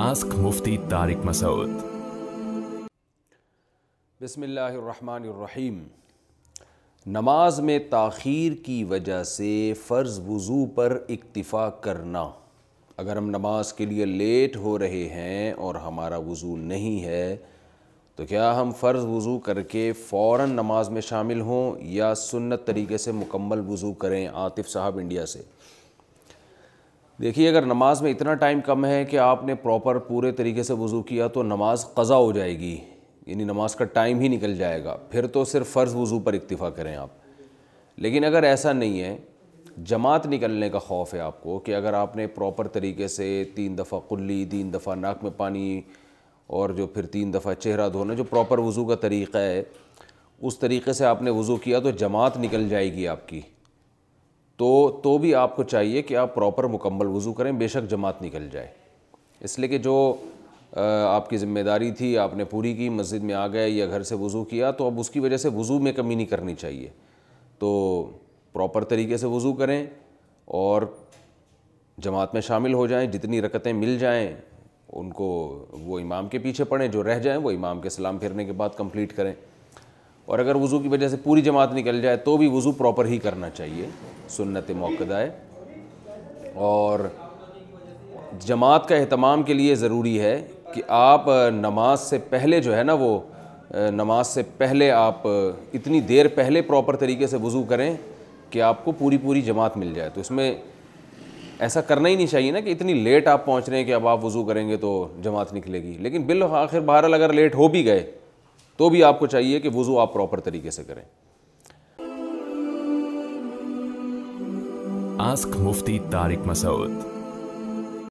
ask मुफ्ती तारिक मसूद बसमीम नमाज में तखीर की वजह से फ़र्ज़ वज़ू पर इक्तफ़ा करना अगर हम नमाज के लिए लेट हो रहे हैं और हमारा वज़ू नहीं है तो क्या हम फ़र्ज़ वज़ू करके फ़ौर नमाज में शामिल हों या सुन्नत तरीके से मुकम्मल वज़ू करें आतिफ़ साहब इंडिया से देखिए अगर नमाज में इतना टाइम कम है कि आपने प्रॉपर पूरे तरीके से वज़ू किया तो नमाज कज़ा हो जाएगी यानी नमाज का टाइम ही निकल जाएगा फिर तो सिर्फ फ़र्ज़ वज़ू पर इक्तफ़ा करें आप लेकिन अगर ऐसा नहीं है जमात निकलने का खौफ है आपको कि अगर आपने प्रॉपर तरीके से तीन दफ़ा कुल्ली तीन दफ़ा नाक में पानी और जो फिर तीन दफ़ा चेहरा धोना जो प्रॉपर वज़ू का तरीक़ा है उस तरीके से आपने वज़ू किया तो जमात निकल जाएगी आपकी तो तो भी आपको चाहिए कि आप प्रॉपर मुकम्मल वज़ू करें बेशक जमात निकल जाए इसलिए कि जो आपकी ज़िम्मेदारी थी आपने पूरी की मस्जिद में आ गए या घर से वज़ू किया तो अब उसकी वजह से वज़ू में कमी नहीं करनी चाहिए तो प्रॉपर तरीके से वज़ू करें और जमात में शामिल हो जाएं जितनी रकतें मिल जाएं उनको वो इमाम के पीछे पढ़ें जो रह जाएं वो इमाम के सलाम फिरने के बाद कंप्लीट करें और अगर वज़ू की वजह से पूरी जमात निकल जाए तो भी वज़ू प्रॉपर ही करना चाहिए सुन्नत मौकदा है और जमात का अहतमाम के लिए ज़रूरी है कि आप नमाज से पहले जो है ना वो नमाज से पहले आप इतनी देर पहले प्रॉपर तरीके से वज़ू करें कि आपको पूरी पूरी जमात मिल जाए तो इसमें ऐसा करना ही नहीं चाहिए ना कि इतनी लेट आप पहुंच रहे हैं कि अब आप वज़ू करेंगे तो जमात निकलेगी लेकिन बिल आखिर बहरहाल अगर लेट हो भी गए तो भी आपको चाहिए कि वज़ू आप प्रॉपर तरीके से करें आस्क मुफ्ती तारिक मसूद